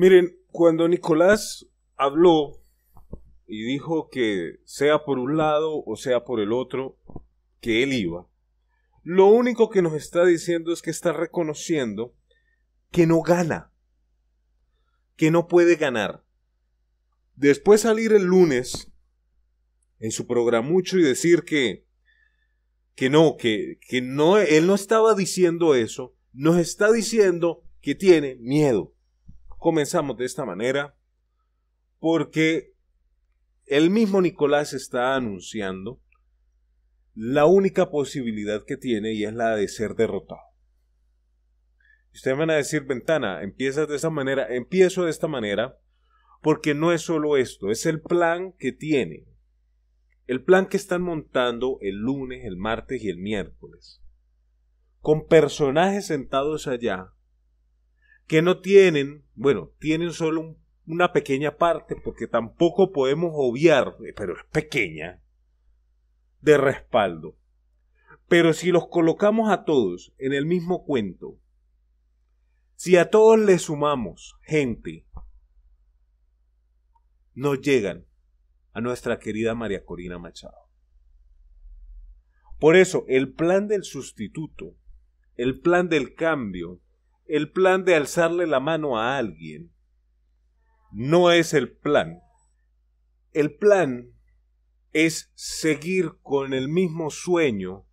Miren, cuando Nicolás habló y dijo que sea por un lado o sea por el otro, que él iba, lo único que nos está diciendo es que está reconociendo que no gana, que no puede ganar. Después salir el lunes en su mucho y decir que, que no, que, que no, él no estaba diciendo eso, nos está diciendo que tiene miedo comenzamos de esta manera porque el mismo Nicolás está anunciando la única posibilidad que tiene y es la de ser derrotado. Ustedes van a decir, ventana, empiezas de esta manera, empiezo de esta manera, porque no es solo esto, es el plan que tienen. el plan que están montando el lunes, el martes y el miércoles, con personajes sentados allá que no tienen, bueno, tienen solo una pequeña parte, porque tampoco podemos obviar, eh, pero es pequeña, de respaldo. Pero si los colocamos a todos en el mismo cuento, si a todos le sumamos gente, no llegan a nuestra querida María Corina Machado. Por eso, el plan del sustituto, el plan del cambio, el plan de alzarle la mano a alguien. No es el plan. El plan es seguir con el mismo sueño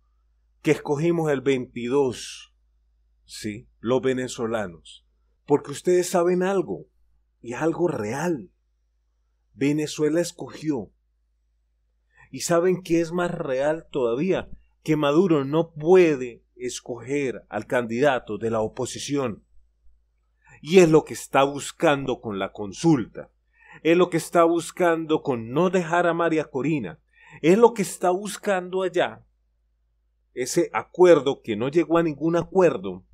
que escogimos el 22, ¿sí? Los venezolanos. Porque ustedes saben algo, y algo real. Venezuela escogió. Y saben que es más real todavía, que Maduro no puede escoger al candidato de la oposición. Y es lo que está buscando con la consulta. Es lo que está buscando con no dejar a María Corina. Es lo que está buscando allá. Ese acuerdo que no llegó a ningún acuerdo.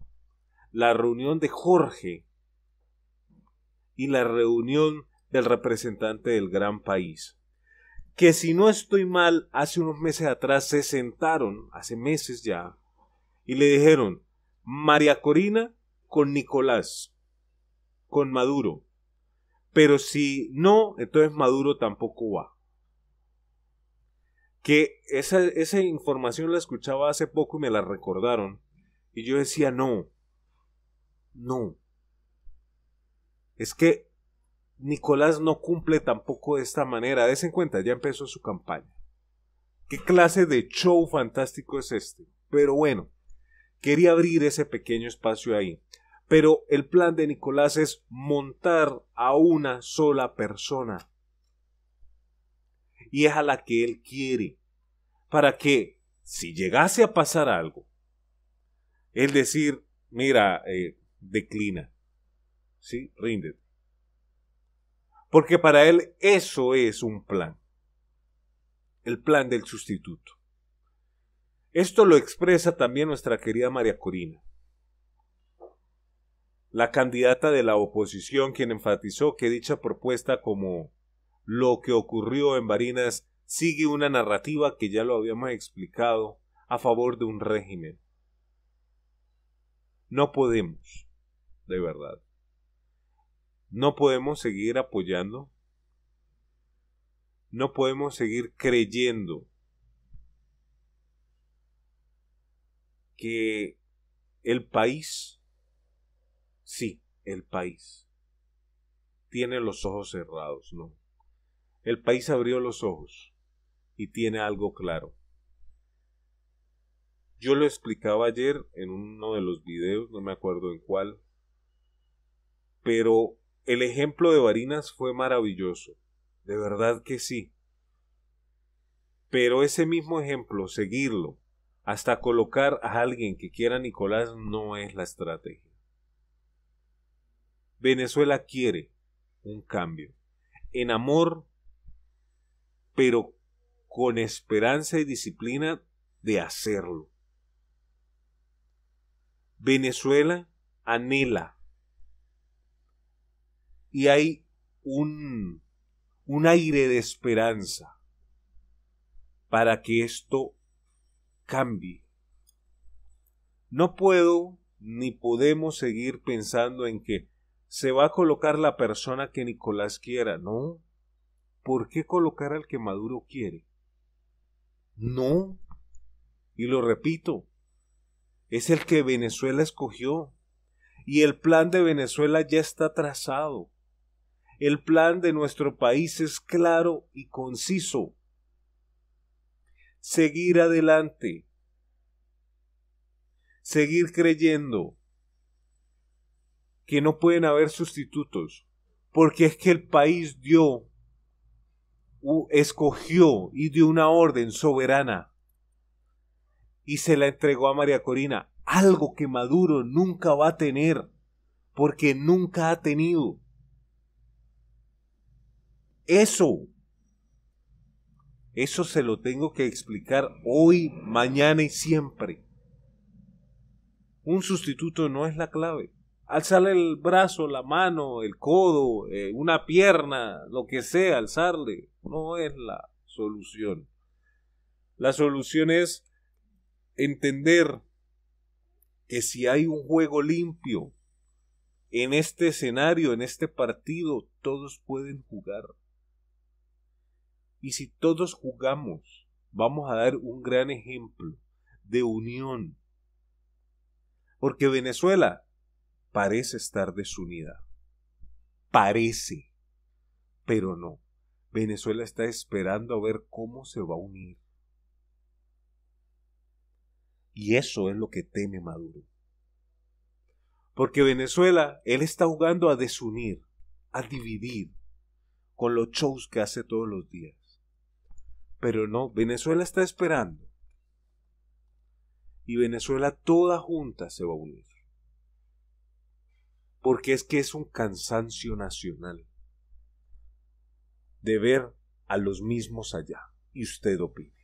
La reunión de Jorge y la reunión del representante del gran país. Que si no estoy mal, hace unos meses atrás se sentaron, hace meses ya, y le dijeron, María Corina con Nicolás, con Maduro. Pero si no, entonces Maduro tampoco va. Que esa, información la escuchaba hace poco y me la recordaron. Y yo decía, no, no. Es que Nicolás no cumple tampoco de esta manera. Des en cuenta, ya empezó su campaña. ¿Qué clase de show fantástico es este? Pero bueno, Quería abrir ese pequeño espacio ahí. Pero el plan de Nicolás es montar a una sola persona. Y es a la que él quiere. Para que, si llegase a pasar algo, él decir, mira, eh, declina. ¿Sí? rinde, Porque para él eso es un plan. El plan del sustituto. Esto lo expresa también nuestra querida María Corina, la candidata de la oposición, quien enfatizó que dicha propuesta como lo que ocurrió en Barinas sigue una narrativa que ya lo habíamos explicado a favor de un régimen. No podemos, de verdad, no podemos seguir apoyando, no podemos seguir creyendo el país, sí, el país, tiene los ojos cerrados, ¿no? El país abrió los ojos y tiene algo claro. Yo lo explicaba ayer en uno de los videos, no me acuerdo en cuál, pero el ejemplo de Varinas fue maravilloso, de verdad que sí. Pero ese mismo ejemplo, seguirlo hasta colocar a alguien que quiera Nicolás no es la estrategia. Venezuela quiere un cambio en amor, pero con esperanza y disciplina de hacerlo. Venezuela anhela y hay un, un aire de esperanza para que esto cambie. No puedo ni podemos seguir pensando en que se va a colocar la persona que Nicolás quiera, ¿no? ¿Por qué colocar al que Maduro quiere? No. Y lo repito, es el que Venezuela escogió. Y el plan de Venezuela ya está trazado. El plan de nuestro país es claro y conciso seguir adelante, seguir creyendo que no pueden haber sustitutos, porque es que el país dio, escogió y dio una orden soberana y se la entregó a María Corina, algo que Maduro nunca va a tener, porque nunca ha tenido. Eso eso se lo tengo que explicar hoy, mañana y siempre. Un sustituto no es la clave. Alzarle el brazo, la mano, el codo, eh, una pierna, lo que sea, alzarle, no es la solución. La solución es entender que si hay un juego limpio en este escenario, en este partido, todos pueden jugar. Y si todos jugamos, vamos a dar un gran ejemplo de unión. Porque Venezuela parece estar desunida. Parece. Pero no. Venezuela está esperando a ver cómo se va a unir. Y eso es lo que teme Maduro. Porque Venezuela, él está jugando a desunir, a dividir, con los shows que hace todos los días. Pero no, Venezuela está esperando. Y Venezuela toda junta se va a unir. Porque es que es un cansancio nacional de ver a los mismos allá. Y usted opine.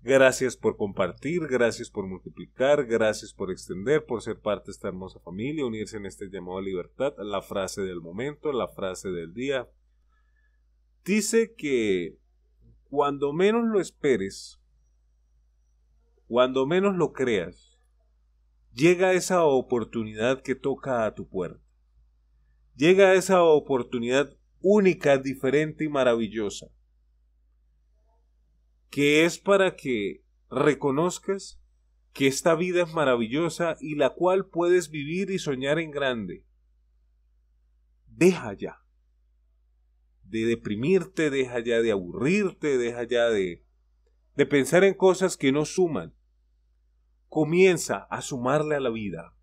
Gracias por compartir, gracias por multiplicar, gracias por extender, por ser parte de esta hermosa familia, unirse en este llamado a libertad, la frase del momento, la frase del día. Dice que cuando menos lo esperes, cuando menos lo creas, llega esa oportunidad que toca a tu puerta. Llega esa oportunidad única, diferente y maravillosa, que es para que reconozcas que esta vida es maravillosa y la cual puedes vivir y soñar en grande. Deja ya de deprimirte, deja ya de aburrirte, deja ya de, pensar en cosas que no suman. Comienza a sumarle a la vida.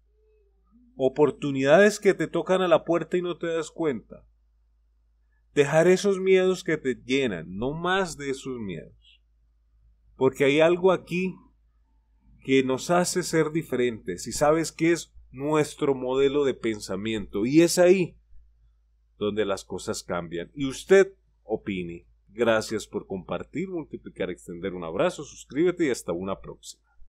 Oportunidades que te tocan a la puerta y no te das cuenta. Dejar esos miedos que te llenan, no más de esos miedos. Porque hay algo aquí que nos hace ser diferentes y sabes que es nuestro modelo de pensamiento. Y es ahí donde las cosas cambian. Y usted opine. Gracias por compartir, multiplicar, extender un abrazo, suscríbete y hasta una próxima.